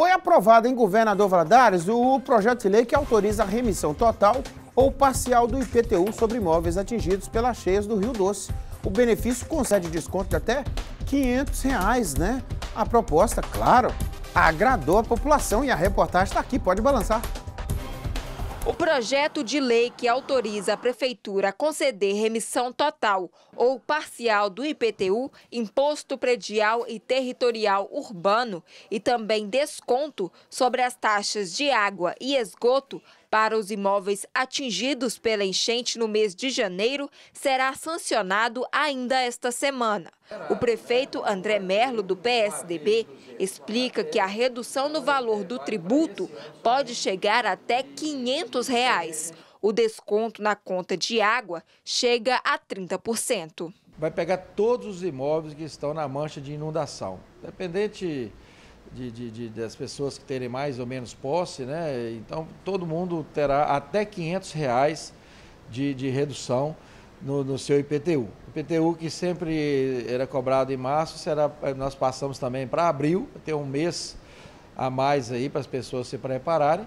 Foi aprovado em Governador Valadares o projeto de lei que autoriza a remissão total ou parcial do IPTU sobre imóveis atingidos pelas cheias do Rio Doce. O benefício concede desconto de até R$ 500, reais, né? A proposta, claro, agradou a população e a reportagem está aqui, pode balançar. O projeto de lei que autoriza a Prefeitura a conceder remissão total ou parcial do IPTU, Imposto Predial e Territorial Urbano, e também desconto sobre as taxas de água e esgoto, para os imóveis atingidos pela enchente no mês de janeiro será sancionado ainda esta semana. O prefeito André Merlo, do PSDB, explica que a redução no valor do tributo pode chegar até R$ 500. Reais. O desconto na conta de água chega a 30%. Vai pegar todos os imóveis que estão na mancha de inundação, dependente de, de, de, das pessoas que terem mais ou menos posse, né? Então todo mundo terá até 500 reais de, de redução no, no seu IPTU. O IPTU que sempre era cobrado em março, será, nós passamos também para abril, ter um mês a mais aí para as pessoas se prepararem.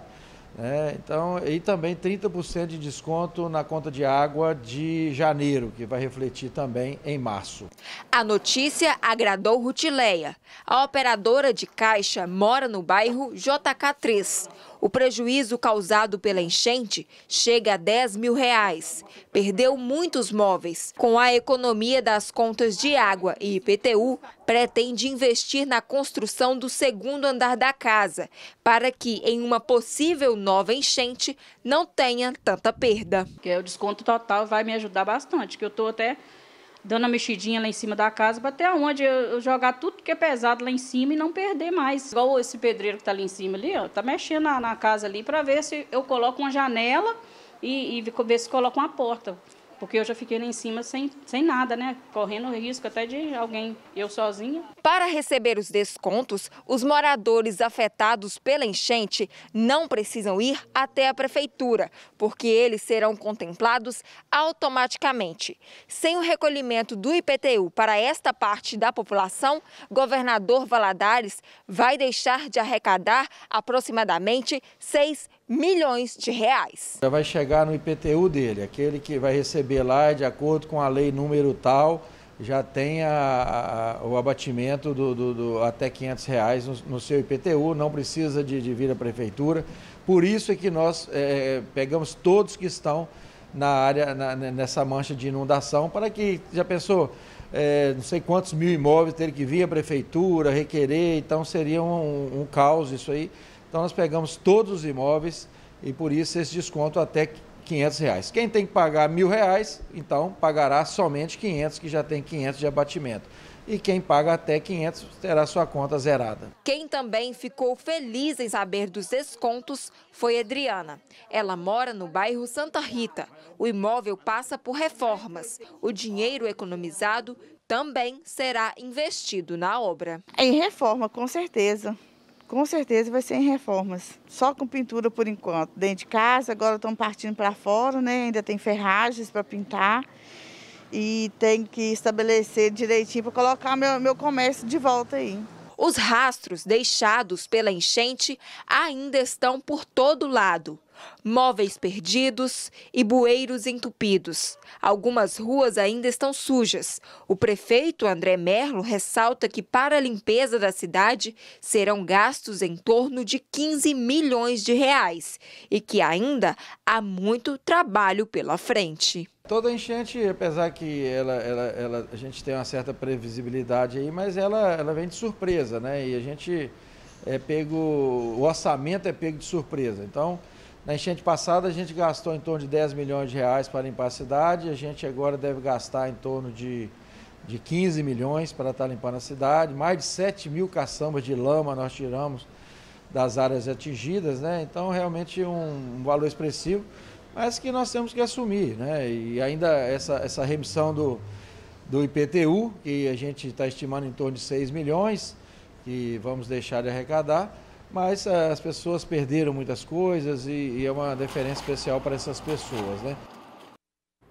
É, então, e também 30% de desconto na conta de água de janeiro, que vai refletir também em março. A notícia agradou Rutileia. A operadora de caixa mora no bairro JK3. O prejuízo causado pela enchente chega a 10 mil reais. Perdeu muitos móveis. Com a economia das contas de água e IPTU, pretende investir na construção do segundo andar da casa, para que, em uma possível nova enchente, não tenha tanta perda. Que o desconto total vai me ajudar bastante, que eu estou até dando a mexidinha lá em cima da casa, para até onde eu jogar tudo que é pesado lá em cima e não perder mais. Igual esse pedreiro que tá ali em cima ali, ó, tá mexendo na, na casa ali para ver se eu coloco uma janela e, e ver se coloco uma porta porque eu já fiquei lá em cima sem, sem nada, né? Correndo risco até de alguém, eu sozinha. Para receber os descontos, os moradores afetados pela enchente não precisam ir até a prefeitura, porque eles serão contemplados automaticamente. Sem o recolhimento do IPTU para esta parte da população, governador Valadares vai deixar de arrecadar aproximadamente 6 milhões de reais. Já vai chegar no IPTU dele, aquele que vai receber lá de acordo com a lei número tal, já tem a, a, o abatimento do, do, do, até 500 reais no, no seu IPTU, não precisa de, de, vir à prefeitura. Por isso é que nós é, é pegamos todos que estão na área na, né, nessa mancha de inundação, para que já pensou é, não sei quantos mil imóveis ter que vir à prefeitura requerer, então seria um, um caos isso aí. Então nós pegamos todos os imóveis e por isso esse desconto até 500 reais. Quem tem que pagar mil reais, então pagará somente 500, que já tem 500 de abatimento e quem paga até 500 terá sua conta zerada. Quem também ficou feliz em saber dos descontos foi Adriana. Ela mora no bairro Santa Rita. O imóvel passa por reformas. O dinheiro economizado também será investido na obra. Em reforma, com certeza. Com certeza vai ser em reformas. Só com pintura por enquanto. Dentro de casa, agora estão partindo para fora, né? Ainda tem ferragens para pintar. E tem que estabelecer direitinho para colocar meu, meu comércio de volta aí. Os rastros deixados pela enchente ainda estão por todo lado móveis perdidos e bueiros entupidos. Algumas ruas ainda estão sujas. O prefeito André Merlo ressalta que para a limpeza da cidade serão gastos em torno de 15 milhões de reais e que ainda há muito trabalho pela frente. Toda enchente, apesar que ela, ela, ela, a gente tem uma certa previsibilidade aí, mas ela, ela vem de surpresa, né? E a gente é pego, o orçamento é pego de surpresa. Então, na enchente passada, a gente gastou em torno de 10 milhões de reais para limpar a cidade, a gente agora deve gastar em torno de, de 15 milhões para estar tá limpando a cidade. Mais de 7 mil caçambas de lama nós tiramos das áreas atingidas, né? Então, realmente um, um valor expressivo, mas que nós temos que assumir, né? E ainda essa, essa remissão do, do IPTU, que a gente está estimando em torno de 6 milhões, que vamos deixar de arrecadar mas eh, as pessoas perderam muitas coisas e, e é uma deferência especial para essas pessoas, né?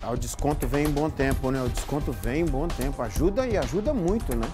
Ah, o desconto vem em bom tempo, né? O desconto vem em bom tempo. Ajuda e ajuda muito, né?